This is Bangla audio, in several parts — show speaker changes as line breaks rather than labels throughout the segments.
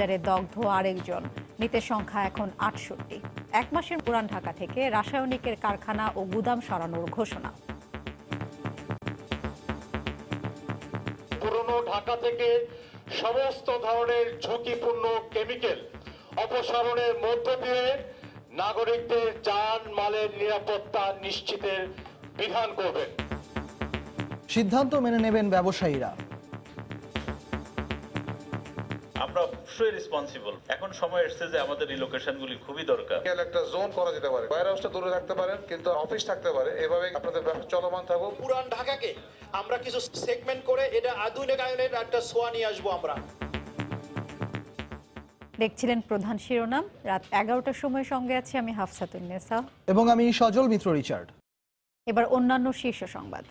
বাজারে দগ্ধ আরেকজন মৃতের সংখ্যা এখন আটষট্টি এক মাসের পুরান ঢাকা থেকে রাসায়নিকের কারখানা ও গুদাম সরানোর ঘোষণা
পুরনো ঢাকা থেকে সমস্ত ধরনের ঝুঁকিপূর্ণ কেমিক্যাল অপসারণের মধ্য দিয়ে নাগরিকদের যান
মালের নিরাপত্তা নিশ্চিতের বিধান করবেন
সিদ্ধান্ত মেনে নেবেন ব্যবসায়ীরা
আমরা অবশ্যই রেসপন্সিবল এখন সময় এসছে যে আমাদের গুলি খুবই দরকার একটা জোন করা যেতে পারে ওয়্যার
হাউসটা দূরে রাখতে পারেন কিন্তু অফিস থাকতে পারে এভাবে আপনাদের ব্যবসা চলমান থাকবো
পুরান ঢাকাকে আমরা
কিছু সেগমেন্ট করে এটা আধুনিকায়নের একটা সোয়া নিয়ে আসবো আমরা
দেখছিলেন প্রধান শিরোনাম রাত এগারোটার সময় সঙ্গে আছি আমি নেসা
এবং আমি সজল মিত্র রিচার্ড
এবার অন্যান্য শীর্ষ সংবাদ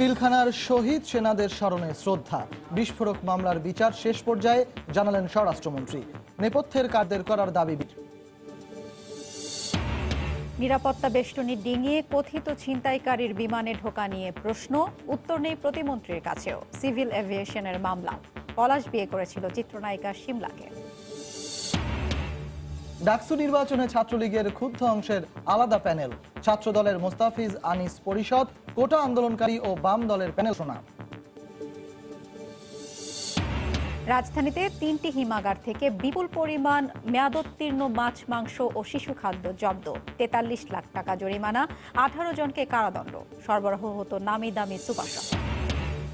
পিলখানার শহীদ সেনাদের স্মরণে শ্রদ্ধা বিস্ফোরক মামলার বিচার শেষ পর্যায়ে জানালেন স্বরাষ্ট্রমন্ত্রী নেপথ্যের কাদের করার দাবি
নিরাপত্তা বেষ্টনী ডিঙিয়ে কথিত ছিনতাইকারীর বিমানে ঢোকা নিয়ে প্রশ্ন উত্তর নেই প্রতিমন্ত্রীর কাছেও সিভিল এভিয়েশনের মামলা পলাশ বিয়ে করেছিল চিত্রনায়িকা সিমলাকে
ডাকসু নির্বাচনে ছাত্রলীগের ক্ষুব্ধ অংশের আলাদা প্যানেল ছাত্র দলের মোস্তাফিজ আনিস পরিষদ কোটা আন্দোলনকারী ও বাম দলের প্যানেল শোনা রাজধানীতে
তিনটি হিমাগার থেকে বিপুল পরিমাণ মেয়াদোত্তীর্ণ মাছ মাংস ও শিশু খাদ্য জব্দ তেতাল্লিশ লাখ টাকা জরিমানা আঠারো জনকে কারাদণ্ড সরবরাহ হতো নামি
দামি সুপারশপ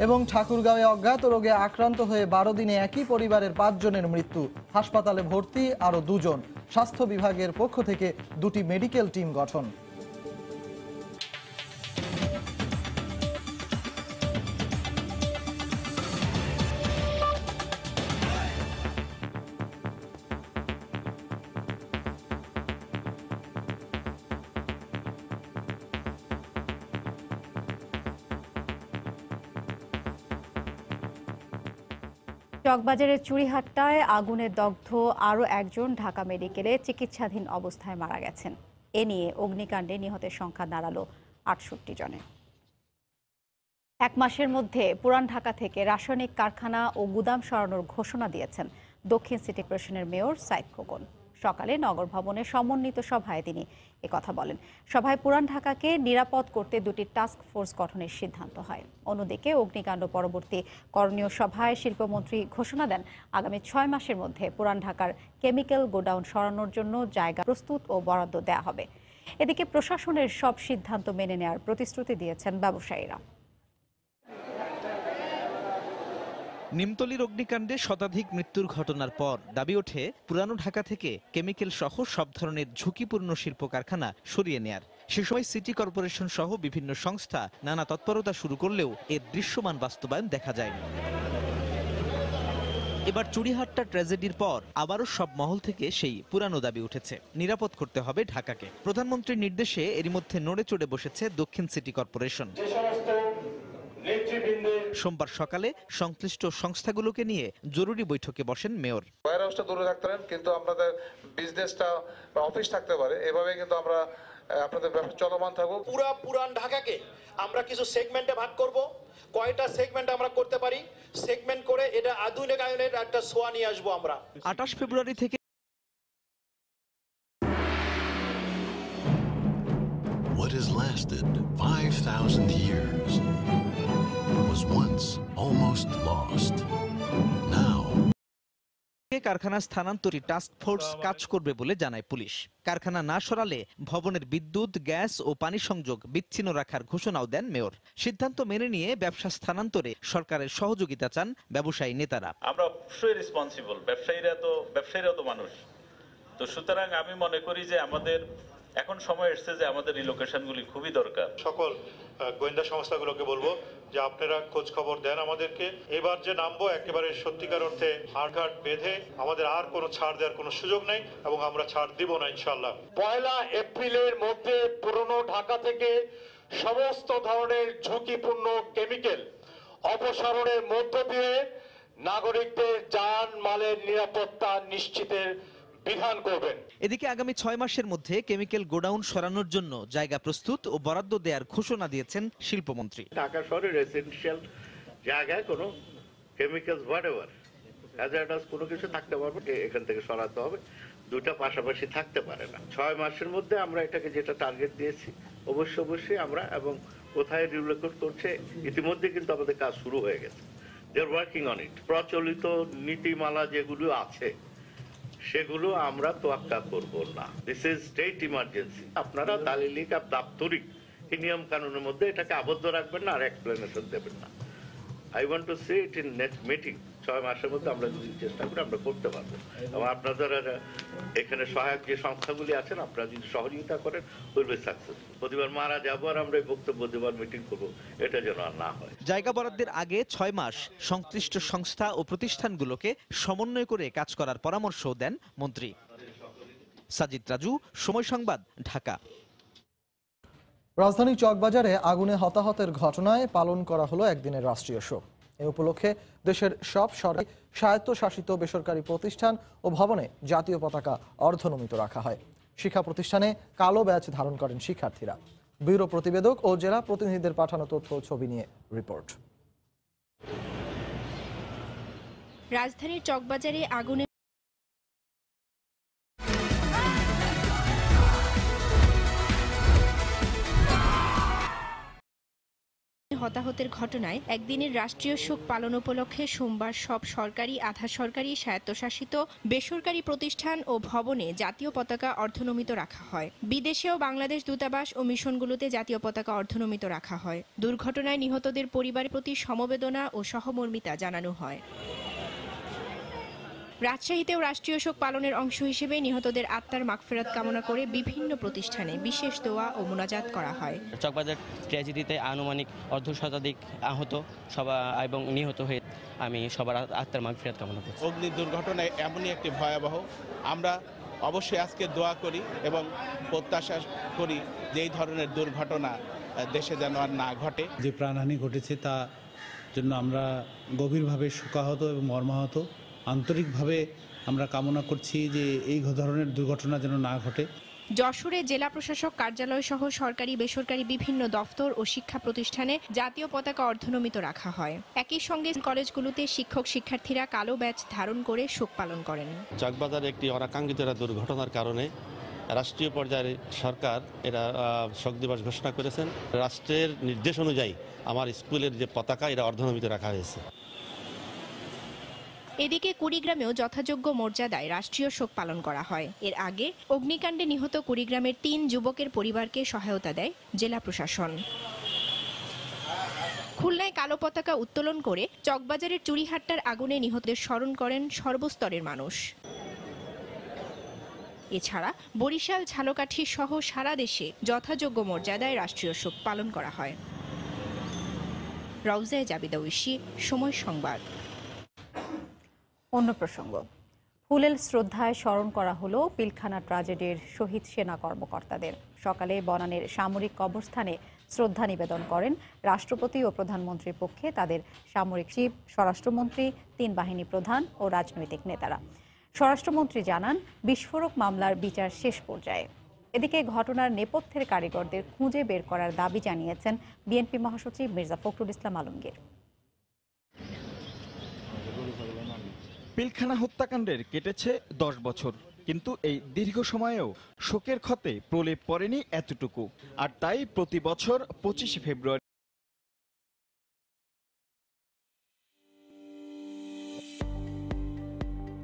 এবং ঠাকুরগাঁওয়ে অজ্ঞাত রোগে আক্রান্ত হয়ে বারো দিনে একই পরিবারের পাঁচজনের মৃত্যু হাসপাতালে ভর্তি আরও দুজন স্বাস্থ্য বিভাগের পক্ষ থেকে দুটি মেডিকেল টিম গঠন
চকবাজারের চুরিহাট্টায় আগুনে দগ্ধ আরও একজন ঢাকা মেডিকেলে চিকিৎসাধীন অবস্থায় মারা গেছেন এ নিয়ে অগ্নিকাণ্ডে নিহতের সংখ্যা দাঁড়ালো আটষট্টি জনে এক মাসের মধ্যে পুরান ঢাকা থেকে রাসায়নিক কারখানা ও গুদাম সরানোর ঘোষণা দিয়েছেন দক্ষিণ সিটি কর্পোরেশনের মেয়র সাইদ খোকন সকালে নগর ভবনে সমন্বিত সভায় তিনি কথা বলেন সভায় পুরান ঢাকাকে নিরাপদ করতে দুটি টাস্ক ফোর্স গঠনের সিদ্ধান্ত হয় অন্যদিকে অগ্নিকাণ্ড পরবর্তী করণীয় সভায় শিল্পমন্ত্রী ঘোষণা দেন আগামী ছয় মাসের মধ্যে পুরান ঢাকার কেমিক্যাল গোডাউন সরানোর জন্য জায়গা প্রস্তুত ও বরাদ্দ দেয়া হবে এদিকে প্রশাসনের সব সিদ্ধান্ত মেনে নেওয়ার প্রতিশ্রুতি দিয়েছেন ব্যবসায়ীরা
নিমতলির অগ্নিকাণ্ডে শতাধিক মৃত্যুর ঘটনার পর দাবি ওঠে পুরানো ঢাকা থেকে কেমিক্যাল সহ সব ধরনের ঝুঁকিপূর্ণ শিল্প কারখানা সরিয়ে নেয়ার সে সময় সিটি কর্পোরেশন সহ বিভিন্ন সংস্থা নানা তৎপরতা শুরু করলেও এর দৃশ্যমান বাস্তবায়ন দেখা যায়নি এবার চুরিহাট্টা ট্র্যাজেডির পর আবারও সব মহল থেকে সেই পুরানো দাবি উঠেছে নিরাপদ করতে হবে ঢাকাকে প্রধানমন্ত্রীর নির্দেশে এরই মধ্যে নড়ে চড়ে বসেছে দক্ষিণ সিটি কর্পোরেশন যে সমস্ত সোমবার সকালে সংশ্লিষ্ট সংস্থাগুলোকে নিয়ে জরুরি বৈঠকে বসেন মেয়র
ওয়ার হাউসটা দূরে থাকতে পারেন কিন্তু আপনাদের বিজনেসটা অফিস থাকতে পারে এভাবে কিন্তু আমরা আপনাদের চলমান থাকবো পুরা পুরান ঢাকাকে আমরা কিছু সেগমেন্টে ভাগ করব কয়টা সেগমেন্ট আমরা করতে পারি সেগমেন্ট করে এটা আধুনিক আয়নের একটা সোয়া নিয়ে আসবো আমরা
আঠাশ ফেব্রুয়ারি থেকে
What has lasted 5,000 years was once almost lost. Now,
কারখানা স্থানান্তরী টাস্ক ফোর্স কাজ করবে বলে জানায় পুলিশ কারখানা না সরালে ভবনের বিদ্যুৎ গ্যাস ও পানি সংযোগ বিচ্ছিন্ন রাখার ঘোষণাও দেন মেয়র সিদ্ধান্ত মেনে নিয়ে ব্যবসা স্থানান্তরে সরকারের সহযোগিতা চান ব্যবসায়ী নেতারা
আমরা অবশ্যই রেসপন্সিবল ব্যবসায়ীরা তো ব্যবসায়ীরা তো মানুষ তো সুতরাং আমি মনে করি যে আমাদের এখন সময় এসছে যে আমাদের এই লোকেশনগুলি খুবই দরকার সকল গোয়েন্দা সংস্থাগুলোকে বলবো যে আপনারা খোঁজ খবর দেন আমাদেরকে এবার যে নামবো একেবারে সত্যিকার অর্থে হাড়ঘাট বেঁধে আমাদের আর কোনো ছাড় দেওয়ার কোনো সুযোগ নেই এবং আমরা ছাড় দিব না ইনশাল্লাহ পয়লা
এপ্রিলের মধ্যে পুরনো ঢাকা থেকে সমস্ত ধরনের ঝুঁকিপূর্ণ কেমিক্যাল অপসারণের মধ্য দিয়ে নাগরিকদের যান
মালের নিরাপত্তা নিশ্চিতের বিধান করবেন
এদিকে আগামী ছয় মাসের মধ্যে কেমিক্যাল গোডাউন সরানোর জন্য জায়গা প্রস্তুত ও বরাদ্দ দেওয়ার ঘোষণা দিয়েছেন শিল্পমন্ত্রী
ঢাকা শহরে রেসিডেন্সিয়াল জায়গায় কোনো কেমিক্যালস হোয়াটএভার হ্যাজার্ডাস কোনো কিছু থাকতে পারবে এখান থেকে সরাতে হবে দুটা পাশাপাশি থাকতে পারে না ছয় মাসের মধ্যে আমরা এটাকে যেটা টার্গেট দিয়েছি অবশ্যই অবশ্যই আমরা এবং কোথায় রিলোকেট করছে ইতিমধ্যে কিন্তু আমাদের কাজ শুরু হয়ে গেছে দে আর ওয়ার্কিং অন ইট প্রচলিত নীতিমালা যেগুলো আছে সেগুলো আমরা তোয়াক্কা করব না দিস ইজ স্টেট ইমার্জেন্সি আপনারা দালিলিক আর দাপ্তরিক এই নিয়ম কানুনের মধ্যে এটাকে আবদ্ধ রাখবেন না আর এক্সপ্লেনেশন দেবেন না I want to see it in next meeting ছয় মাসের মধ্যে আমরা যদি চেষ্টা করি আমরা করতে পারবো এবং আপনাদের এখানে সহায়ক যে সংস্থাগুলি আছেন আপনারা যদি সহযোগিতা করেন উইল বি সাকসেসফুল প্রতিবার মারা যাবো আর আমরা এই বক্তব্য দেবার মিটিং করবো এটা যেন আর না হয়
জায়গা বরাদ্দের আগে ছয় মাস সংশ্লিষ্ট সংস্থা ও প্রতিষ্ঠানগুলোকে সমন্বয় করে কাজ করার পরামর্শ দেন মন্ত্রী সাজিদ রাজু সময় সংবাদ
ঢাকা রাজধানী চকবাজারে আগুনে হতাহতের ঘটনায় পালন করা হলো একদিনের রাষ্ট্রীয় শোক এ উপলক্ষে দেশের সব সরকারি স্বায়ত্তশাসিত বেসরকারি প্রতিষ্ঠান ও ভবনে জাতীয় পতাকা অর্ধনমিত রাখা হয় শিক্ষা প্রতিষ্ঠানে কালো ব্যাচ ধারণ করেন শিক্ষার্থীরা ব্যুরো প্রতিবেদক ও জেলা প্রতিনিধিদের পাঠানো তথ্য ছবি নিয়ে রিপোর্ট
রাজধানীর চকবাজারে আগুনে হতাহতের ঘটনায় একদিনের রাষ্ট্রীয় শোক পালন উপলক্ষে সোমবার সব সরকারি আধা সরকারি স্বায়ত্তশাসিত বেসরকারি প্রতিষ্ঠান ও ভবনে জাতীয় পতাকা অর্ধনমিত রাখা হয় বিদেশেও বাংলাদেশ দূতাবাস ও মিশনগুলোতে জাতীয় পতাকা অর্ধনমিত রাখা হয় দুর্ঘটনায় নিহতদের পরিবার প্রতি সমবেদনা ও সহমর্মিতা জানানো হয় রাজশাহীতেও রাষ্ট্রীয় শোক পালনের অংশ হিসেবে নিহতদের আত্মার মাগফেরাত কামনা করে বিভিন্ন প্রতিষ্ঠানে বিশেষ দোয়া ও মোনাজাত করা হয়
চকবাজার ট্র্যাজেডিতে আনুমানিক অর্ধ শতাধিক আহত সবা এবং নিহত হয়ে আমি সবার আত্মার মাগফেরাত কামনা করছি অগ্নি
দুর্ঘটনায় এমনই একটি ভয়াবহ আমরা অবশ্যই আজকে দোয়া করি এবং প্রত্যাশা করি যে এই ধরনের দুর্ঘটনা দেশে যেন আর না ঘটে
যে প্রাণহানি ঘটেছে তা জন্য আমরা গভীরভাবে শোকাহত এবং মর্মাহত আন্তরিকভাবে আমরা কামনা করছি যে এই ধরনের দুর্ঘটনা যেন না ঘটে
যশোরে জেলা প্রশাসক কার্যালয় সহ সরকারি বেসরকারি বিভিন্ন দফতর ও শিক্ষা প্রতিষ্ঠানে জাতীয় পতাকা অর্ধনমিত রাখা হয় একই সঙ্গে কলেজগুলোতে শিক্ষক শিক্ষার্থীরা কালো ব্যাচ ধারণ করে শোক পালন করেন
চকবাজারে একটি অনাকাঙ্ক্ষিত দুর্ঘটনার কারণে রাষ্ট্রীয় পর্যায়ে সরকার এরা শোক দিবস ঘোষণা করেছেন রাষ্ট্রের নির্দেশ অনুযায়ী আমার স্কুলের যে পতাকা এরা অর্ধনমিত রাখা হয়েছে
এদিকে কুড়িগ্রামেও যথাযোগ্য মর্যাদায় রাষ্ট্রীয় শোক পালন করা হয় এর আগে অগ্নিকাণ্ডে নিহত কুড়িগ্রামের তিন যুবকের পরিবারকে সহায়তা দেয় জেলা প্রশাসন খুলনায় কালো পতাকা উত্তোলন করে চকবাজারের চুরিহাট্টার আগুনে নিহতদের স্মরণ করেন সর্বস্তরের মানুষ এছাড়া বরিশাল ঝালকাঠি সহ সারা দেশে যথাযোগ্য মর্যাদায় রাষ্ট্রীয় শোক পালন করা হয় রাউজায় জাবিদা ঐশী সময় সংবাদ অন্য প্রসঙ্গ
ফুলেল শ্রদ্ধায় স্মরণ করা হলো পিলখানা ট্রাজেডির শহীদ সেনা কর্মকর্তাদের সকালে বনানের সামরিক কবরস্থানে শ্রদ্ধা নিবেদন করেন রাষ্ট্রপতি ও প্রধানমন্ত্রীর পক্ষে তাদের সামরিক চিফ স্বরাষ্ট্রমন্ত্রী তিন বাহিনী প্রধান ও রাজনৈতিক নেতারা স্বরাষ্ট্রমন্ত্রী জানান বিস্ফোরক মামলার বিচার শেষ পর্যায়ে এদিকে ঘটনার নেপথ্যের কারিগরদের খুঁজে বের করার দাবি জানিয়েছেন বিএনপি মহাসচিব মির্জা ফখরুল ইসলাম আলমগীর
পিলখানা হত্যাকাণ্ডের কেটেছে দশ বছর কিন্তু এই দীর্ঘ সময়েও শোকের ক্ষতে প্রলেপ পড়েনি এতটুকু আর তাই প্রতি বছর পঁচিশে ফেব্রুয়ারি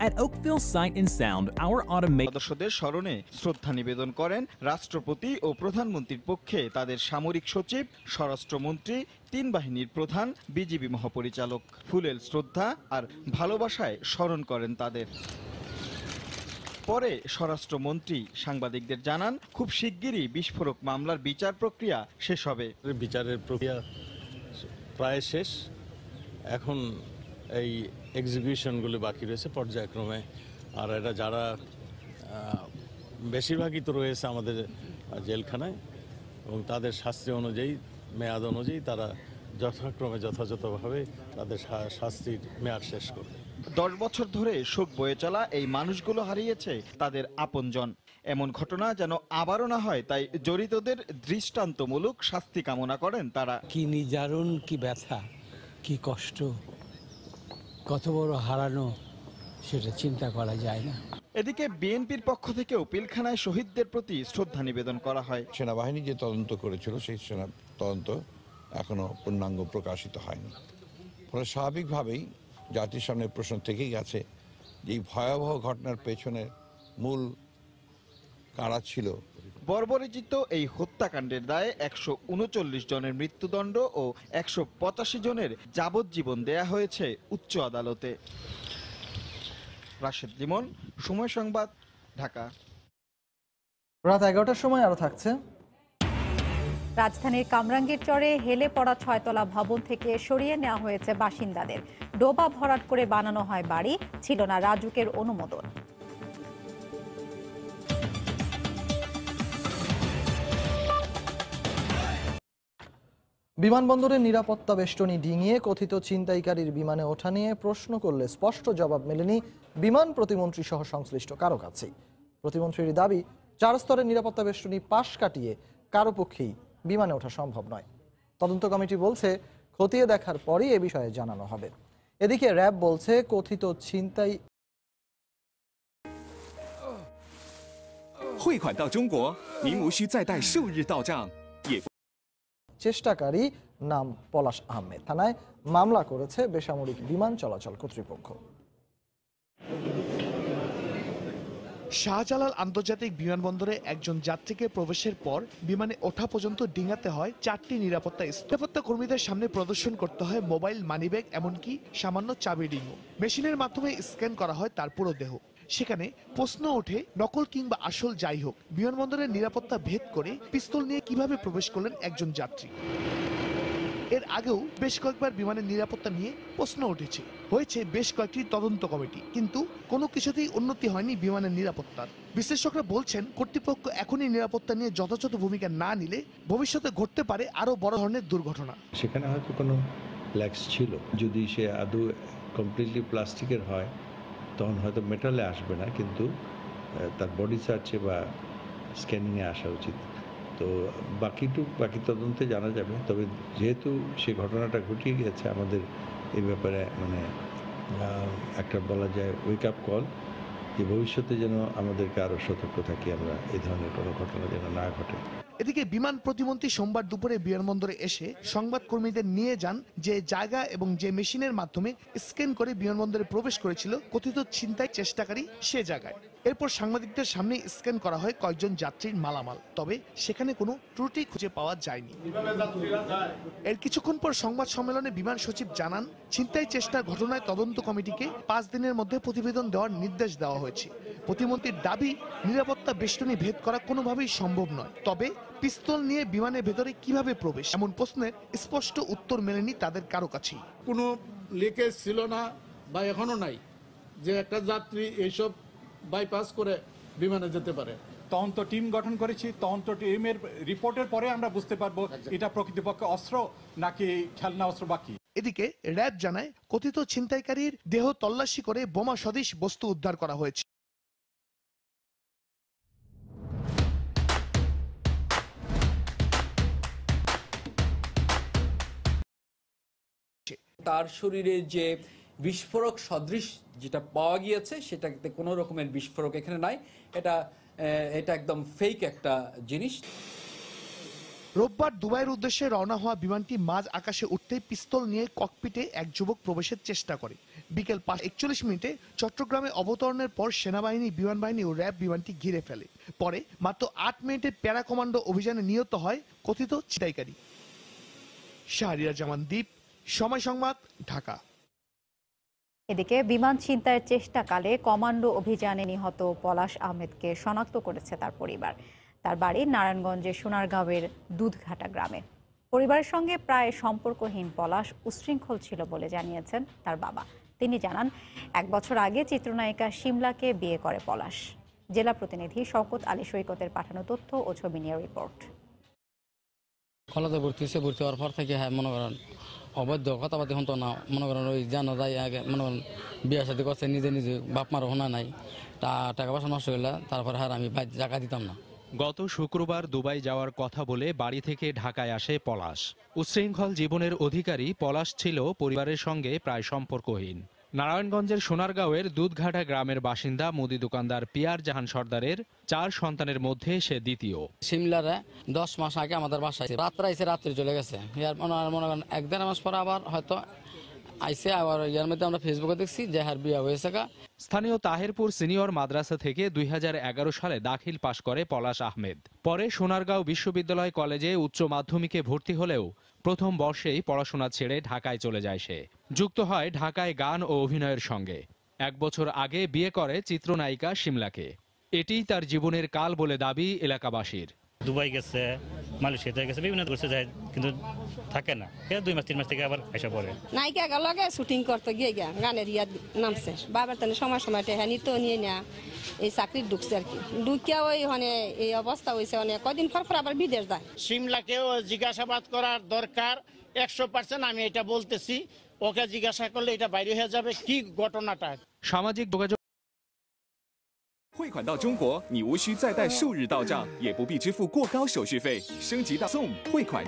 At Oakville Sight and Sound, our automated সদস্যদের স্মরণে শ্রদ্ধা নিবেদন করেন রাষ্ট্রপতি ও প্রধানমন্ত্রীর পক্ষে তাদের সামরিক সচিব স্বরাষ্ট্রমন্ত্রী তিন বাহিনীর প্রধান বিজিবি মহাপরিচালক ফুলেল শ্রদ্ধা আর ভালোবাসায় স্মরণ করেন তাদের পরে স্বরাষ্ট্রমন্ত্রী সাংবাদিকদের জানান খুব শিগগিরই বিস্ফোরক মামলার বিচার প্রক্রিয়া শেষ হবে বিচারের প্রক্রিয়া প্রায় শেষ এখন এই এক্সিকিউশনগুলি বাকি রয়েছে পর্যায়ক্রমে আর এটা যারা বেশিরভাগই তো রয়েছে আমাদের জেলখানায় এবং তাদের শাস্তি অনুযায়ী মেয়াদ অনুযায়ী তারা যথাক্রমে যথাযথভাবে তাদের শাস্তির মেয়াদ শেষ করবে দশ বছর ধরে শোক বয়ে চলা এই মানুষগুলো হারিয়েছে তাদের আপনজন এমন ঘটনা যেন আবারও না হয় তাই জড়িতদের দৃষ্টান্তমূলক শাস্তি কামনা করেন তারা কি নিজারণ কি ব্যথা কি কষ্ট কত বড় হারানো সেটা চিন্তা করা যায় না এদিকে বিএনপির পক্ষ থেকেও পিলখানায় শহীদদের প্রতি শ্রদ্ধা নিবেদন করা হয় সেনাবাহিনী যে তদন্ত করেছিল সেই সেনা তদন্ত এখনো পূর্ণাঙ্গ প্রকাশিত হয়নি ফলে স্বাভাবিকভাবেই জাতির সামনে প্রশ্ন থেকেই গেছে যে এই ভয়াবহ ঘটনার পেছনে মূল কারা ছিল বর্বরিচিত এই হত্যাকাণ্ডের দায়ে একশো উনচল্লিশ জনের মৃত্যুদণ্ড ও একশো পঁচাশি জনের যাবজ্জীবন দেয়া হয়েছে উচ্চ আদালতে রাশেদ লিমন সময় সংবাদ ঢাকা
রাত এগারোটার সময় আরো থাকছে
রাজধানীর কামরাঙ্গীর চরে হেলে পড়া ছয়তলা ভবন থেকে সরিয়ে নেওয়া হয়েছে বাসিন্দাদের ডোবা ভরাট করে বানানো হয় বাড়ি ছিল না
রাজুকের অনুমোদন বিমানবন্দরের নিরাপত্তা বেষ্টনী ডিঙিয়ে কথিত ছিনতাইকারীর বিমানে ওঠা নিয়ে প্রশ্ন করলে স্পষ্ট জবাব মেলেনি বিমান প্রতিমন্ত্রী সহ সংশ্লিষ্ট কারো কাছেই প্রতিমন্ত্রীর দাবি চার স্তরের নিরাপত্তা বেষ্টনী পাশ কাটিয়ে কারো পক্ষেই বিমানে ওঠা সম্ভব নয় তদন্ত কমিটি বলছে খতিয়ে দেখার পরই এ বিষয়ে জানানো হবে এদিকে র্যাব বলছে কথিত ছিনতাই
汇款到中国，您无需再带数日到账。
চেষ্টাকারী নাম পলাশ আহমেদ থানায় মামলা করেছে বেসামরিক বিমান চলাচল কর্তৃপক্ষ
শাহজালাল আন্তর্জাতিক বিমানবন্দরে একজন যাত্রীকে প্রবেশের পর বিমানে ওঠা পর্যন্ত ডিঙাতে হয় চারটি নিরাপত্তা নিরাপত্তা কর্মীদের সামনে প্রদর্শন করতে হয় মোবাইল মানিব্যাগ এমনকি সামান্য চাবি ডিঙো মেশিনের মাধ্যমে স্ক্যান করা হয় তার পুরো দেহ সেখানে প্রশ্ন ওঠে নকল কিংবা আসল যাই হোক বিমানবন্দরের নিরাপত্তা ভেদ করে পিস্তল নিয়ে কিভাবে প্রবেশ করলেন একজন যাত্রী এর আগেও বেশ কয়েকবার বিমানের নিরাপত্তা নিয়ে প্রশ্ন উঠেছে হয়েছে বেশ কয়েকটি তদন্ত কমিটি কিন্তু কোনো কিছুতেই উন্নতি হয়নি বিমানের নিরাপত্তার বিশ্লেষকরা বলছেন কর্তৃপক্ষ এখনই নিরাপত্তা নিয়ে যথাযথ ভূমিকা না নিলে ভবিষ্যতে ঘটতে পারে আরও বড় ধরনের দুর্ঘটনা
সেখানে হয়তো কোনো ছিল যদি সে আদৌ কমপ্লিটলি প্লাস্টিকের হয় তখন হয়তো মেটালে আসবে না কিন্তু তার বডি সার্চে বা স্ক্যানিংয়ে আসা উচিত তো বাকিটুক বাকি তদন্তে জানা যাবে তবে যেহেতু সে ঘটনাটা ঘটিয়ে গেছে আমাদের এই ব্যাপারে মানে একটা বলা যায় ওয়েক আপ কল যে ভবিষ্যতে যেন আমাদেরকে আরও সতর্ক থাকি আমরা এই ধরনের কোনো ঘটনা যেন না ঘটে
এদিকে বিমান প্রতিমন্ত্রী সোমবার দুপুরে বিমানবন্দরে এসে সংবাদকর্মীদের নিয়ে যান যে জায়গা এবং যে মেশিনের মাধ্যমে স্ক্যান করে বিমানবন্দরে প্রবেশ করেছিল কথিত ছিনতাই চেষ্টাকারী সে জায়গায় এরপর সাংবাদিকদের সামনে স্ক্যান করা হয় কয়েকজন যাত্রীর মালামাল তবে সেখানে কোনো ত্রুটি খুঁজে পাওয়া যায়নি এর কিছুক্ষণ পর সংবাদ সম্মেলনে বিমান সচিব জানান ছিনতাই চেষ্টা ঘটনায় তদন্ত কমিটিকে পাঁচ দিনের মধ্যে প্রতিবেদন দেওয়ার নির্দেশ দেওয়া হয়েছে প্রতিমন্ত্রীর দাবি নিরাপত্তা বেষ্টনী ভেদ করা কোনোভাবেই সম্ভব নয় তবে পিস্তল নিয়ে বিমানের ভেতরে কিভাবে প্রবেশ এমন প্রশ্নের স্পষ্ট উত্তর মেলেনি তাদের কারো কাছে কোনো
লিকেজ ছিল না বা এখনো নাই যে একটা যাত্রী এইসব বাইপাস করে বিমানে যেতে পারে তদন্ত টিম গঠন করেছি তদন্ত
টিমের রিপোর্টের পরে আমরা বুঝতে পারবো এটা প্রকৃতপক্ষে অস্ত্র নাকি খেলনা অস্ত্র
বাকি এদিকে র্যাব জানায় কথিত ছিনতাইকারীর দেহ তল্লাশি করে বোমা সদৃশ বস্তু উদ্ধার করা হয়েছে
তার শরীরে যে বিস্ফোরক সদৃশ যেটা পাওয়া গিয়েছে সেটাতে কোনো রকমের বিস্ফোরক এখানে নাই এটা এটা একদম ফেক একটা জিনিস
রোববার দুবাইয়ের উদ্দেশ্যে রওনা হওয়া বিমানটি মাঝ আকাশে উঠতে পিস্তল নিয়ে ককপিটে এক যুবক প্রবেশের চেষ্টা করে বিকেল পাঁচ একচল্লিশ মিনিটে চট্টগ্রামে অবতরণের পর সেনাবাহিনী বিমান বাহিনী ও র্যাব বিমানটি ঘিরে ফেলে পরে মাত্র আট মিনিটে প্যারা কমান্ডো অভিযানে নিহত হয় কথিত ছিটাইকারী শাহরিয়া জামান দ্বীপ সময় সংবাদ ঢাকা
এদিকে বিমান ছিনতাইয়ের চেষ্টাকালে কমান্ডো অভিযানে নিহত পলাশ আহমেদকে শনাক্ত করেছে তার পরিবার তার বাড়ি নারায়ণগঞ্জের সোনারগাঁওয়ের দুধঘাটা গ্রামে পরিবারের সঙ্গে প্রায় সম্পর্কহীন পলাশ উশৃঙ্খল ছিল বলে জানিয়েছেন তার বাবা তিনি জানান এক বছর আগে চিত্রনায়িকা সিমলাকে বিয়ে করে পলাশ জেলা প্রতিনিধি শওকত আলী সৈকতের পাঠানো তথ্য ও ছবি নিয়ে রিপোর্ট
কলেজে ভর্তি হয়েছে ভর্তি হওয়ার পর থেকে হ্যাঁ মনে করেন অবৈধ পাতি হতো না মনে করেন ওই জানা যায় আগে মনে করেন বিয়া সাথে করছে নিজে নিজে বাপ মারও শোনা নাই তা টাকা পয়সা নষ্ট হইলে তারপরে আর আমি জায়গা দিতাম না
গত শুক্রবার দুবাই যাওয়ার কথা বলে বাড়ি থেকে ঢাকায় আসে পলাশ
উশৃঙ্খল জীবনের অধিকারী
পলাশ ছিল পরিবারের সঙ্গে প্রায় সম্পর্কহীন নারায়ণগঞ্জের সোনারগাঁওয়ের দুধঘাটা গ্রামের বাসিন্দা মুদি দোকানদার পিয়ার জাহান সর্দারের চার সন্তানের মধ্যে সে দ্বিতীয়
সিমলারে দশ মাস আগে আমাদের বাসায় রাত্রে এসে রাত্রে চলে গেছে মনে করেন এক দেড় মাস পরে আবার হয়তো আইসে আবার ইয়ার মধ্যে আমরা ফেসবুকে দেখছি যে হার বিয়া হয়েছে স্থানীয়
তাহেরপুর সিনিয়র মাদ্রাসা থেকে দুই সালে দাখিল পাশ করে পলাশ আহমেদ পরে সোনারগাঁও বিশ্ববিদ্যালয় কলেজে উচ্চ মাধ্যমিকে ভর্তি হলেও প্রথম বর্ষেই পড়াশোনা ছেড়ে ঢাকায় চলে যায় সে যুক্ত হয় ঢাকায় গান ও অভিনয়ের সঙ্গে এক বছর আগে বিয়ে করে চিত্রনায়িকা সিমলাকে এটিই তার জীবনের কাল বলে দাবি এলাকাবাসীর
দুবাই গেছে মালয়েশিয়াতে গেছে বিভিন্ন দেশে যায় কিন্তু থাকে না দুই মাস তিন মাস থেকে আবার এসে পড়ে
নায়িকা গেল শুটিং করতে গিয়ে গিয়া গানের ইয়াদ নামছে বাবার তাহলে সময় সময় টেহা নিতে নিয়ে না এই চাকরি ঢুকছে আর কি ঢুকিয়া ওই মানে এই অবস্থা হয়েছে মানে কদিন
পর পর আবার বিদেশ যায় সিমলাকেও জিজ্ঞাসাবাদ করার দরকার একশো পার্সেন্ট আমি এটা বলতেছি ওকে জিজ্ঞাসা করলে এটা বাইরে হয়ে যাবে কি ঘটনাটা
সামাজিক যোগাযোগ 汇款到中国，你无需再带数日到账，也不必支付过高手续费。升级到送汇款。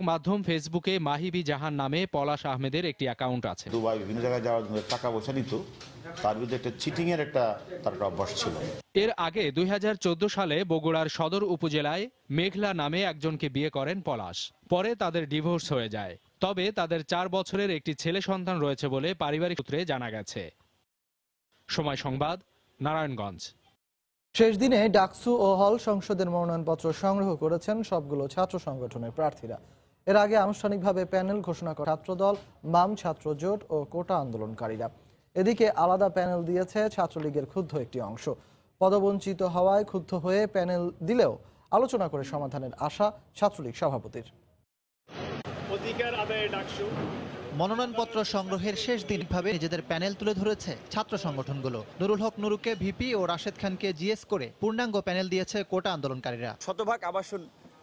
মাধ্যম ফেসবুকে মাহিবি জাহান নামে পলাশ আহমেদের একটি অ্যাকাউন্ট আছে
দুবাই বিভিন্ন জায়গায় যাওয়ার জন্য টাকা পয়সা নিত তার বিরুদ্ধে একটা চিটিং এর একটা তার অভ্যাস ছিল
এর আগে দুই সালে বগুড়ার সদর উপজেলায় মেঘলা নামে একজনকে বিয়ে করেন পলাশ পরে তাদের ডিভোর্স হয়ে যায় তবে তাদের চার বছরের একটি ছেলে সন্তান রয়েছে বলে পারিবারিক সূত্রে জানা গেছে সময় সংবাদ নারায়ণগঞ্জ
শেষ দিনে ডাকসু ও হল সংসদের মনোনয়নপত্র সংগ্রহ করেছেন সবগুলো ছাত্র সংগঠনের প্রার্থীরা এর আগে আনুষ্ঠানিকভাবে প্যানেল ঘোষণা করে ছাত্রদল বাম ছাত্র জোট ও কোটা আন্দোলনকারীরা এদিকে আলাদা প্যানেল দিয়েছে ছাত্রলীগের ক্ষুব্ধ একটি অংশ পদবঞ্চিত হওয়ায় ক্ষুব্ধ হয়ে প্যানেল দিলেও আলোচনা করে সমাধানের আশা ছাত্রলীগ সভাপতির
অধিকার
ডাকসু মনোনয়নপত্র সংগ্রহের শেষ দিনভাবে নিজেদের প্যানেল তুলে ধরেছে ছাত্র সংগঠনগুলো নুরুল হক নুরুকে ভিপি ও রাশেদ খানকে জিএস করে পূর্ণাঙ্গ প্যানেল দিয়েছে কোটা আন্দোলনকারীরা
শতভাগ আবাসন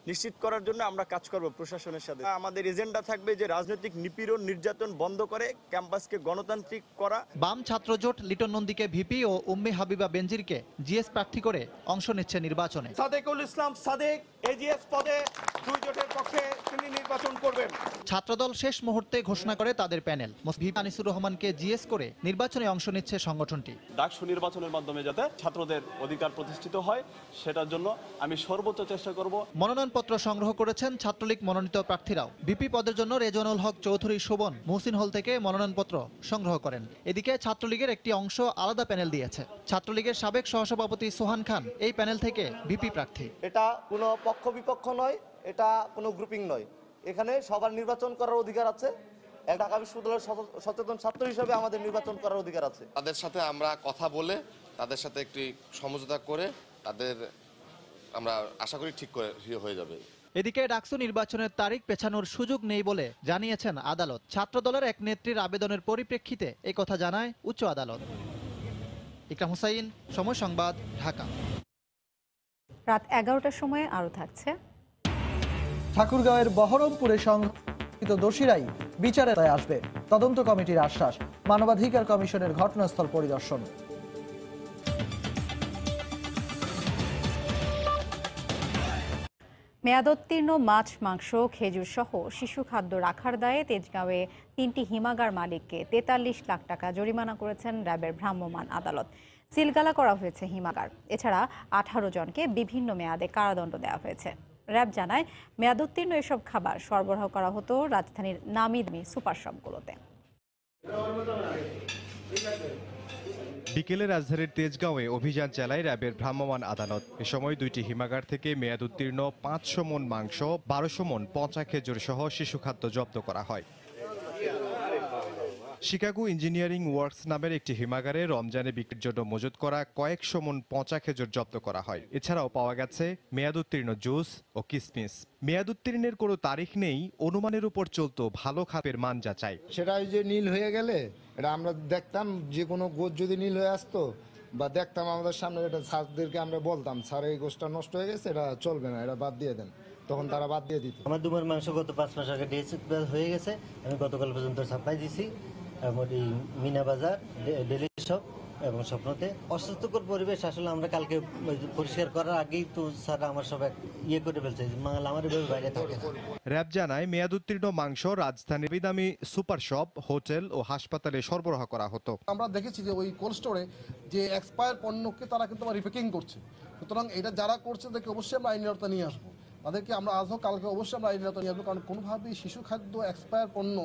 নিশ্চিত করার জন্য আমরা কাজ করব প্রশাসনের সাথে আমাদের এজেন্ডা থাকবে যে রাজনৈতিক নিপীড়ন নির্যাতন বন্ধ করে ক্যাম্পাসকে গণতান্ত্রিক করা
বাম ছাত্রজোট লিটন নন্দীকে ভিপি ও উম্মে হাবিবা বেঞ্জিরকে জিএস প্রার্থী করে অংশ নিচ্ছে নির্বাচনে সাদেকুল ইসলাম সাদেক এজিএস পদে দুই জোটের পক্ষে তিনি নির্বাচন করবেন ছাত্রদল শেষ মুহূর্তে ঘোষণা করে তাদের প্যানেল মুসবিব আনিসুর রহমানকে জিএস করে নির্বাচনে অংশ নিচ্ছে সংগঠনটি
ডাকসু নির্বাচনের মাধ্যমে যাতে ছাত্রদের অধিকার প্রতিষ্ঠিত হয় সেটার জন্য আমি সর্বোচ্চ
চেষ্টা করব মনোনয়ন মনোনয়নপত্র সংগ্রহ করেছেন ছাত্রলীগ মনোনীত প্রার্থীরাও বিপি পদের জন্য রেজনুল হক চৌধুরী শোভন মহসিন হল থেকে মনোনয়নপত্র সংগ্রহ করেন এদিকে ছাত্রলীগের একটি অংশ আলাদা প্যানেল দিয়েছে ছাত্রলীগের সাবেক সহসভাপতি সোহান খান এই প্যানেল থেকে বিপি প্রার্থী এটা কোনো পক্ষ বিপক্ষ নয় এটা কোনো গ্রুপিং নয় এখানে সবার নির্বাচন করার অধিকার আছে ঢাকা বিশ্ববিদ্যালয়ের সচেতন ছাত্র হিসেবে আমাদের নির্বাচন করার অধিকার আছে
তাদের সাথে
আমরা কথা বলে তাদের সাথে একটি সমঝোতা করে তাদের আমরা
আশা করি ঠিক হয়ে যাবে
এদিকে ডাকসু নির্বাচনের তারিখ পেছানোর সুযোগ নেই বলে জানিয়েছেন আদালত ছাত্র দলের এক নেত্রীর আবেদনের পরিপ্রেক্ষিতে এই কথা জানায় উচ্চ আদালত ইকরাম হুসাইন সময় সংবাদ ঢাকা রাত এগারোটার
সময় আরো থাকছে
ঠাকুরগাঁওয়ের বহরমপুরে সংঘটিত দোষীরাই
বিচারে আসবে তদন্ত কমিটির আশ্বাস মানবাধিকার কমিশনের ঘটনাস্থল পরিদর্শন
মেয়াদোত্তীর্ণ মাছ মাংস খেজুর সহ শিশু খাদ্য রাখার দায়ে তেজগাঁওয়ে তিনটি হিমাগার মালিককে তেতাল্লিশ লাখ টাকা জরিমানা করেছেন র্যাবের ভ্রাম্যমাণ আদালত সিলগালা করা হয়েছে হিমাগার এছাড়া আঠারো জনকে বিভিন্ন মেয়াদে কারাদণ্ড দেওয়া হয়েছে র্যাব জানায় মেয়াদোত্তীর্ণ এসব খাবার সরবরাহ করা হতো রাজধানীর নামি দামি সুপার শপগুলোতে
বিকেলে রাজধানীর তেজগাঁওয়ে অভিযান চালায় র্যাবের ভ্রাম্যমাণ আদালত এ সময় দুইটি হিমাগার থেকে মেয়াদ উত্তীর্ণ পাঁচশো মন মাংস বারোশো মন পচা খেজুর সহ শিশু খাদ্য জব্দ করা হয় শিকাগো ইঞ্জিনিয়ারিং ওয়ার্কস নামের একটি হিমাগারে রমজানে বিক্রির জন্য মজুত করা কয়েকশো মন পচা খেজুর জব্দ করা হয় এছাড়াও পাওয়া গেছে উত্তীর্ণ জুস ও কিসমিস মেয়াদোত্তীর্ণের কোনো তারিখ নেই অনুমানের উপর চলতো ভালো
খাপের মান যাচাই সেটা যে নীল হয়ে গেলে এটা আমরা দেখতাম যে কোনো গোছ যদি নীল
হয়ে আসতো বা দেখতাম আমাদের সামনে এটা স্যারদেরকে আমরা বলতাম স্যার এই গোষ্ঠটা নষ্ট হয়ে গেছে এটা চলবে না এটা বাদ দিয়ে দেন তখন তারা বাদ দিয়ে দিত আমার দুবার মাংস গত পাঁচ মাস আগে ডিএসএল হয়ে গেছে আমি গতকাল পর্যন্ত সাপ্লাই দিছি মোটামুটি মিনা বাজার ডেলি শপ এবং স্বপ্নতে অস্বাস্থ্যকর পরিবেশ আসলে আমরা কালকে পরিষ্কার করার আগেই তো স্যার আমার সব ইয়ে করে ফেলছে বাংলা আমার বাইরে থাকে
র্যাব জানায় মেয়াদ উত্তীর্ণ মাংস রাজধানীর বিদামি সুপার শপ হোটেল ও হাসপাতালে সরবরাহ করা হতো
আমরা দেখেছি যে ওই কোল্ড স্টোরে যে এক্সপায়ার পণ্যকে তারা কিন্তু রিপেকিং করছে সুতরাং এটা যারা করছে তাকে অবশ্যই আমরা আইনরতা নিয়ে আসবো তাদেরকে আমরা আজও কালকে অবশ্যই আমরা আইনরতা নিয়ে আসবো কারণ কোনোভাবেই শিশু খাদ্য এক্সপায়ার পণ্য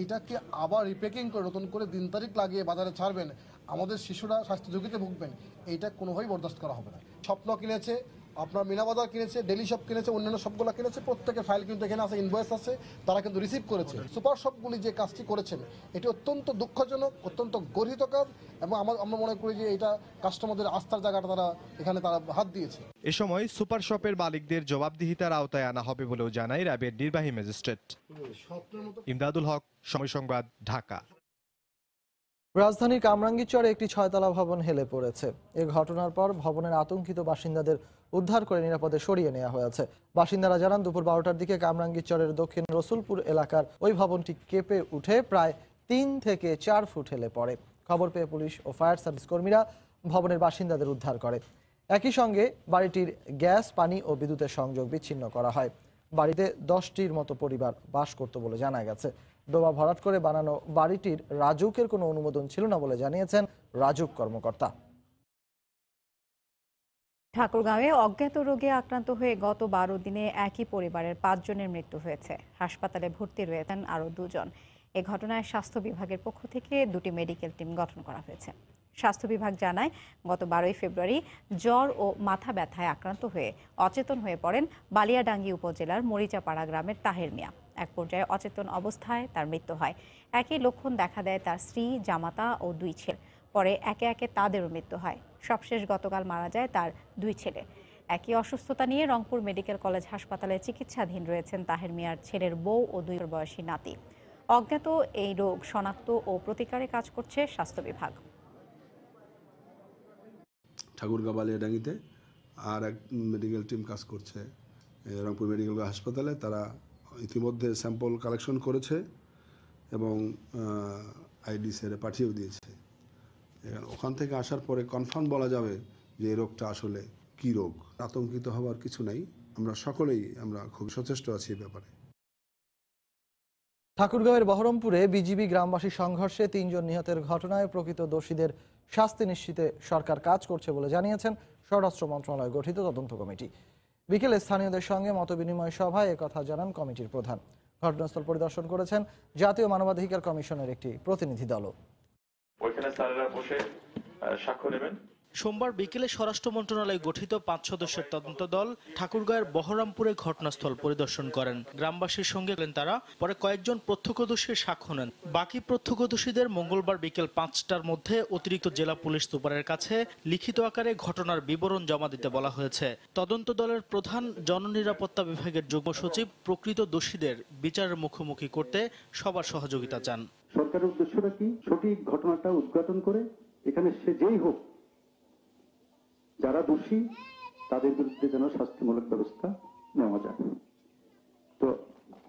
এইটাকে আবার রিপেকিং করে নতুন করে দিন তারিখ লাগিয়ে বাজারে ছাড়বেন আমাদের শিশুরা স্বাস্থ্য ঝুঁকিতে ভুগবেন এইটা কোনোভাবেই বরদাস্ত করা হবে না স্বপ্ন কিনেছে আপনার মিনা বাজার কিনেছে ডেলি শপ কিনেছে অন্যান্য সবগুলো কিনেছে প্রত্যেকের ফাইল কিন্তু এখানে আছে ইনভয়েস আছে তারা কিন্তু রিসিভ করেছে সুপার শপগুলি যে কাজটি করেছেন এটি অত্যন্ত দুঃখজনক অত্যন্ত গর্হিত কাজ এবং আমার আমরা মনে করি যে এটা কাস্টমারদের আস্থার জায়গাটা তারা এখানে তারা হাত দিয়েছে
এ সময় সুপার শপের মালিকদের জবাবদিহিতার আওতায় আনা হবে বলেও জানায় র্যাবের নির্বাহী ম্যাজিস্ট্রেট
ইমদাদুল হক সময় সংবাদ ঢাকা রাজধানীর কামরাঙ্গীরচরে একটি ছয়তলা ভবন হেলে পড়েছে এ ঘটনার পর ভবনের আতঙ্কিত বাসিন্দাদের উদ্ধার করে নিরাপদে সরিয়ে নেওয়া হয়েছে বাসিন্দারা জানান দুপুর বারোটার দিকে কামরাঙ্গীরচরের দক্ষিণ রসুলপুর এলাকার ওই ভবনটি কেঁপে উঠে প্রায় তিন থেকে চার ফুট হেলে পড়ে খবর পেয়ে পুলিশ ও ফায়ার সার্ভিস কর্মীরা ভবনের বাসিন্দাদের উদ্ধার করে একই সঙ্গে বাড়িটির গ্যাস পানি ও বিদ্যুতের সংযোগ বিচ্ছিন্ন করা হয় বাড়িতে দশটির মতো পরিবার বাস করত বলে জানা গেছে ডোবা ভরাট করে বানানো বাড়িটির রাজুকের কোনো অনুমোদন ছিল না বলে জানিয়েছেন রাজুক কর্মকর্তা
ঠাকুরগাঁওয়ে অজ্ঞাত রোগে আক্রান্ত হয়ে গত বারো দিনে একই পরিবারের পাঁচজনের মৃত্যু হয়েছে হাসপাতালে ভর্তি রয়েছেন আরও দুজন এ ঘটনায় স্বাস্থ্য বিভাগের পক্ষ থেকে দুটি মেডিকেল টিম গঠন করা হয়েছে স্বাস্থ্য বিভাগ জানায় গত বারোই ফেব্রুয়ারি জ্বর ও মাথা ব্যথায় আক্রান্ত হয়ে অচেতন হয়ে পড়েন বালিয়াডাঙ্গি উপজেলার মরিচাপাড়া গ্রামের তাহের মিয়া এক পর্যায়ে অচেতন অবস্থায় তার মৃত্যু হয় একই লক্ষণ দেখা দেয় তার স্ত্রী জামাতা ও দুই ছেলে পরে একে একে তাদেরও মৃত্যু হয় সবশেষ গতকাল মারা যায় তার দুই ছেলে একই অসুস্থতা নিয়ে রংপুর মেডিকেল কলেজ হাসপাতালে চিকিৎসাধীন রয়েছেন তাহের মিয়ার ছেলের বউ ও দুই বয়সী নাতি অজ্ঞাত এই রোগ শনাক্ত ও প্রতিকারে কাজ করছে স্বাস্থ্য বিভাগ
ঠাকুরগাঁ ডাঙ্গিতে আর এক মেডিকেল টিম কাজ করছে রংপুর মেডিকেল হাসপাতালে তারা ইতিমধ্যে স্যাম্পল কালেকশন করেছে এবং আইডি সেরে পাঠিয়েও দিয়েছে ওখান থেকে আসার পরে কনফার্ম বলা যাবে যে এই রোগটা আসলে কি রোগ আতঙ্কিত হওয়ার কিছু নাই আমরা সকলেই আমরা খুব সচেষ্ট আছি এই ব্যাপারে ঠাকুরগাঁওয়ের
বহরমপুরে বিজিবি গ্রামবাসী সংঘর্ষে তিনজন নিহতের ঘটনায় প্রকৃত দোষীদের শাস্তি নিশ্চিতে সরকার কাজ করছে বলে জানিয়েছেন স্বরাষ্ট্র মন্ত্রণালয় গঠিত তদন্ত কমিটি বিকেলে স্থানীয়দের সঙ্গে মতবিনিময় সভায় কথা জানান কমিটির প্রধান ঘটনাস্থল পরিদর্শন করেছেন জাতীয় মানবাধিকার কমিশনের একটি প্রতিনিধি দলও
ওইখানে স্যারেরা বসে
সাক্ষ্য নেবেন
সোমবার বিকেলে স্বরাষ্ট্র মন্ত্রণালয়ে গঠিত পাঁচ সদস্যের তদন্ত দল ঠাকুরগাঁয়ের
বহরামপুরে ঘটনাস্থল পরিদর্শন করেন গ্রামবাসীর সঙ্গে গেলেন তারা পরে কয়েকজন প্রত্যক্ষদর্শীর সাক্ষ্য নেন বাকি প্রত্যক্ষদর্শীদের মঙ্গলবার বিকেল পাঁচটার মধ্যে অতিরিক্ত জেলা পুলিশ সুপারের কাছে লিখিত আকারে ঘটনার বিবরণ জমা দিতে বলা হয়েছে তদন্ত দলের প্রধান জননিরাপত্তা বিভাগের যুগ্ম সচিব প্রকৃত দোষীদের বিচারের মুখোমুখি করতে সবার সহযোগিতা চান
সরকারের উদ্দেশ্যটা কি সঠিক ঘটনাটা উদ্ঘাটন করে এখানে সে যেই হোক যারা দোষী তাদের বিরুদ্ধে যেন শাস্তিমূলক ব্যবস্থা নেওয়া যায় তো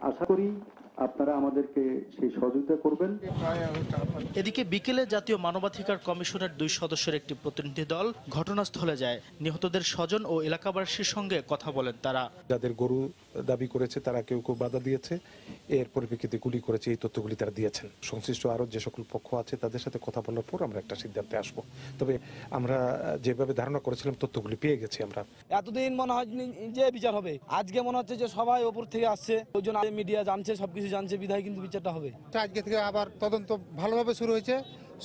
আশা করি আপনারা আমাদেরকে সেই সহযোগিতা করবেন
এদিকে বিকেলে জাতীয় মানবাধিকার কমিশনের দুই সদস্যের একটি প্রতিনিধি দল ঘটনাস্থলে যায় নিহতদের স্বজন ও এলাকাবাসীর সঙ্গে কথা বলেন তারা
যাদের গরু দাবি করেছে তারা কেউ কেউ বাধা দিয়েছে এর পরিপ্রেক্ষিতে গুলি করেছে এই তথ্যগুলি তারা দিয়েছেন সংশ্লিষ্ট আরও যে সকল পক্ষ আছে তাদের সাথে কথা বলার পর আমরা একটা সিদ্ধান্তে আসব তবে আমরা যেভাবে ধারণা করেছিলাম তথ্যগুলি পেয়ে গেছি আমরা
এতদিন মনে হয় যে বিচার হবে আজকে মনে হচ্ছে যে সবাই ওপর থেকে আসছে ওই জন্য মিডিয়া জানছে সবকিছু কিছু জানছে বিধায় কিন্তু বিচারটা
হবে আজকে থেকে আবার তদন্ত ভালোভাবে শুরু হয়েছে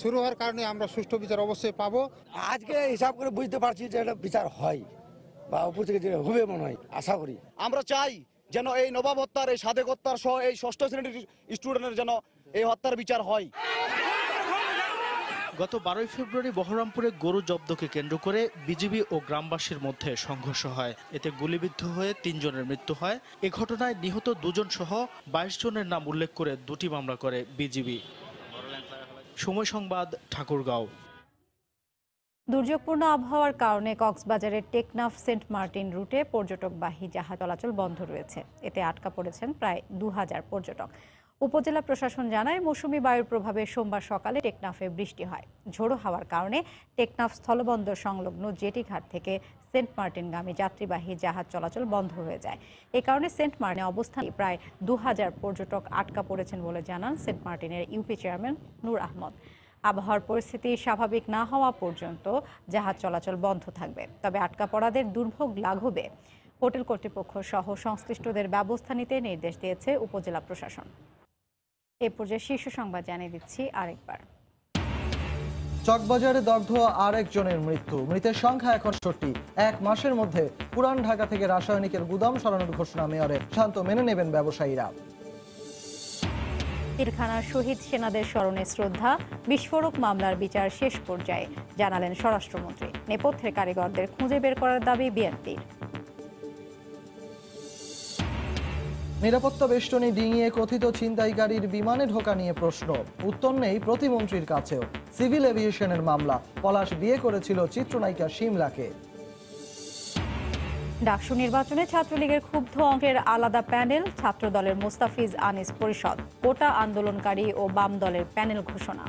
শুরু হওয়ার কারণে আমরা সুষ্ঠু বিচার অবশ্যই পাবো আজকে হিসাব করে বুঝতে পারছি যে এটা বিচার হয় বা উপর থেকে যেটা হবে মনে হয় আশা করি আমরা চাই যেন এই নবাব হত্যার এই সাধেক হত্যার সহ এই ষষ্ঠ শ্রেণীর স্টুডেন্টের
যেন এই হত্যার বিচার হয় গত বারোই ফেব্রুয়ারি বহরমপুরে
গরু জব্দকে কেন্দ্র করে বিজিবি ও গ্রামবাসীর মধ্যে সংঘর্ষ হয় এতে গুলিবিদ্ধ হয়ে তিনজনের মৃত্যু হয় এ ঘটনায় নিহত দুজন সহ বাইশ জনের নাম উল্লেখ করে দুটি মামলা করে বিজিবি সময় সংবাদ ঠাকুরগাঁও
দুর্যোগপূর্ণ আবহাওয়ার কারণে কক্সবাজারের টেকনাফ সেন্ট মার্টিন রুটে পর্যটকবাহী জাহাজ চলাচল বন্ধ রয়েছে এতে আটকা পড়েছেন প্রায় দু পর্যটক উপজেলা প্রশাসন জানায় মৌসুমি বায়ুর প্রভাবে সোমবার সকালে টেকনাফে বৃষ্টি হয় ঝোড়ো হাওয়ার কারণে টেকনাফ স্থলবন্দর সংলগ্ন জেটিঘাট থেকে সেন্ট মার্টিনগামী যাত্রীবাহী জাহাজ চলাচল বন্ধ হয়ে যায় এ কারণে সেন্ট মার্টিনে অবস্থান প্রায় দু হাজার পর্যটক আটকা পড়েছেন বলে জানান সেন্ট মার্টিনের ইউপি চেয়ারম্যান নূর আহমদ আবহাওয়ার পরিস্থিতি স্বাভাবিক না হওয়া পর্যন্ত জাহাজ চলাচল বন্ধ থাকবে তবে আটকা পড়াদের দুর্ভোগ লাঘবে হোটেল কর্তৃপক্ষ সহ সংশ্লিষ্টদের ব্যবস্থা নিতে নির্দেশ দিয়েছে উপজেলা প্রশাসন এ পর্যায়ে শীর্ষ সংবাদ জানিয়ে দিচ্ছি আরেকবার
চকবাজারে দগ্ধ আরেকজনের মৃত্যু মৃতের সংখ্যা এখন ষট্টি এক মাসের মধ্যে পুরান ঢাকা থেকে রাসায়নিকের গুদাম সরানোর ঘোষণা মেয়রের শান্ত মেনে নেবেন ব্যবসায়ীরা
পিরখানার শহীদ সেনাদের স্মরণে শ্রদ্ধা বিস্ফোরক মামলার বিচার শেষ পর্যায়ে জানালেন স্বরাষ্ট্রমন্ত্রী নেপথ্যের কারিগরদের খুঁজে বের করার দাবি বিএনপির
নিরাপত্তা বেষ্টনী ডিঙিয়ে কথিত ছিনতাইকারীর বিমানে ঢোকা নিয়ে প্রশ্ন উত্তর নেই প্রতিমন্ত্রীর কাছেও সিভিল এভিয়েশনের মামলা পলাশ বিয়ে করেছিল চিত্রনায়িকা সিমলাকে
ডাকসু নির্বাচনে ছাত্রলীগের ক্ষুব্ধ অঙ্কের আলাদা প্যানেল ছাত্র দলের মোস্তাফিজ আনিস পরিষদ কোটা আন্দোলনকারী ও বাম দলের প্যানেল ঘোষণা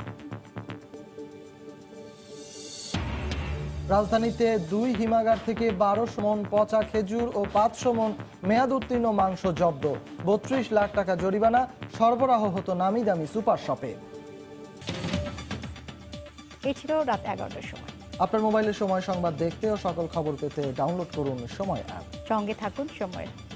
রাজধানীতে দুই হিমাগার থেকে বারোশো সমন পচা খেজুর ও পাঁচশো সমন মেয়াদ উত্তীর্ণ মাংস জব্দ বত্রিশ লাখ টাকা জরিমানা সরবরাহ হতো নামি দামি সুপার শপে সময় আপনার মোবাইলে সময় সংবাদ দেখতে ও সকল খবর পেতে ডাউনলোড করুন সময় অ্যাপ
সঙ্গে থাকুন
সময়